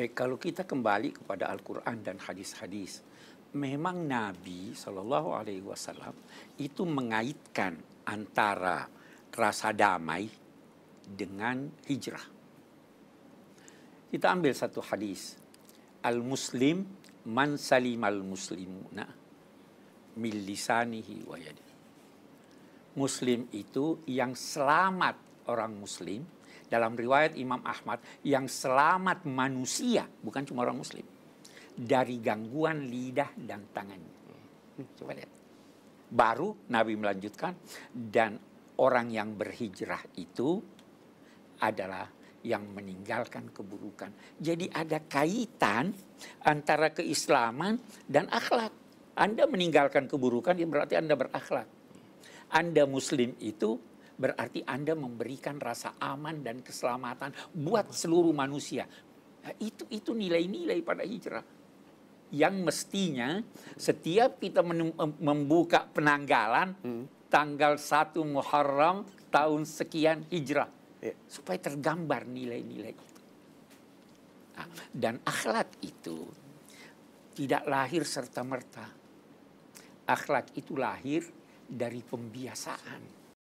eh, kalau kita kembali kepada Al-Quran dan hadis-hadis, memang Nabi Shallallahu Alaihi Wasallam itu mengaitkan antara rasa damai dengan hijrah. Kita ambil satu hadis. Al-Muslim man salim al-muslimuna Milisanihi Muslim itu yang selamat orang muslim dalam riwayat Imam Ahmad yang selamat manusia bukan cuma orang muslim dari gangguan lidah dan tangannya. Hmm, coba lihat. Baru Nabi melanjutkan dan orang yang berhijrah itu adalah yang meninggalkan keburukan. Jadi ada kaitan antara keislaman dan akhlak. Anda meninggalkan keburukan ya berarti Anda berakhlak. Anda muslim itu berarti Anda memberikan rasa aman dan keselamatan buat seluruh manusia. Nah, itu itu nilai-nilai pada hijrah yang mestinya setiap kita membuka penanggalan hmm. tanggal 1 Muharram tahun sekian Hijrah yeah. supaya tergambar nilai-nilai itu. Nah, dan akhlak itu tidak lahir serta merta. Akhlak itu lahir dari pembiasaan.